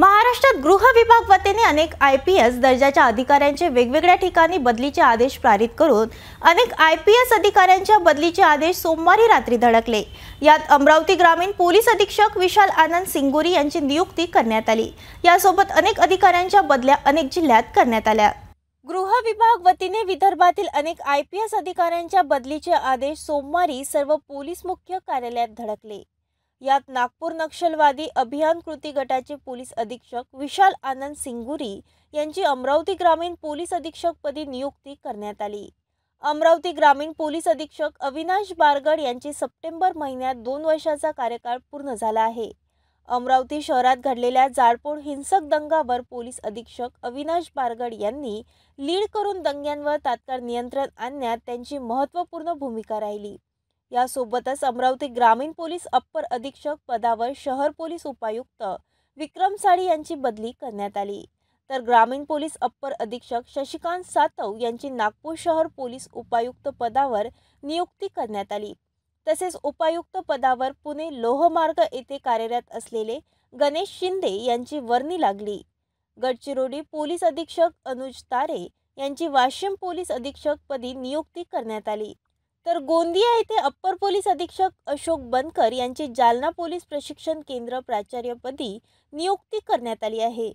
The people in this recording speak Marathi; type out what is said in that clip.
महाराष्ट्रात गृह विभाग वतीने अनेक आय पी एस दर्जाच्या अधिकाऱ्यांचे वेगवेगळ्या ठिकाणी बदलीचे आदेश पारित करून अनेक आय पी एस अधिकाऱ्यांच्या बदलीचे आदेश सोमवारी रात्री धडकले यात अमरावती ग्रामीण पोलीस अधीक्षक विशाल आनंद सिंगोरी यांची नियुक्ती करण्यात आली यासोबत अनेक अधिकाऱ्यांच्या बदल्या अनेक जिल्ह्यात करण्यात आल्या गृह विभाग वतीने विदर्भातील अनेक आय पी एस अधिकाऱ्यांच्या बदलीचे आदेश सोमवारी सर्व पोलीस मुख्य कार्यालयात धडकले यात नागपूर नक्षलवादी अभियान कृती गटाचे पोलीस अधीक्षक विशाल आनंद सिंगुरी यांची अमरावती ग्रामीण पोलीस अधीक्षकपदी नियुक्ती करण्यात आली अमरावती ग्रामीण पोलीस अधीक्षक अविनाश बारगड यांची सप्टेंबर महिन्यात दोन वर्षाचा कार्यकाळ पूर्ण झाला आहे अमरावती शहरात घडलेल्या जाळपोळ हिंसक दंगावर पोलीस अधीक्षक अविनाश बारगड यांनी लीड करून दंग्यांवर तात्काळ नियंत्रण आणण्यात त्यांची महत्त्वपूर्ण भूमिका राहिली यासोबतच अमरावती ग्रामीण पोलीस अप्पर अधीक्षक पदावर शहर पोलीस उपायुक्त विक्रम साळी यांची बदली करण्यात आली तर ग्रामीण पोलीस अप्पर अधीक्षक शशिकांत सातव यांची नागपूर शहर पोलीस उपायुक्त पदावर नियुक्ती करण्यात आली तसेच उपायुक्त पदावर पुणे लोहमार्ग येथे कार्यरत असलेले गणेश शिंदे यांची वर्णी लागली गडचिरोली पोलीस अधीक्षक अनुज तारे यांची वाशिम पोलीस अधीक्षकपदी नियुक्ती करण्यात आली तर गोंदिया येथे अप्पर पोलीस अधीक्षक अशोक बनकर यांची जालना पोलीस प्रशिक्षण केंद्र प्राचार्यपदी नियुक्ती करण्यात आली आहे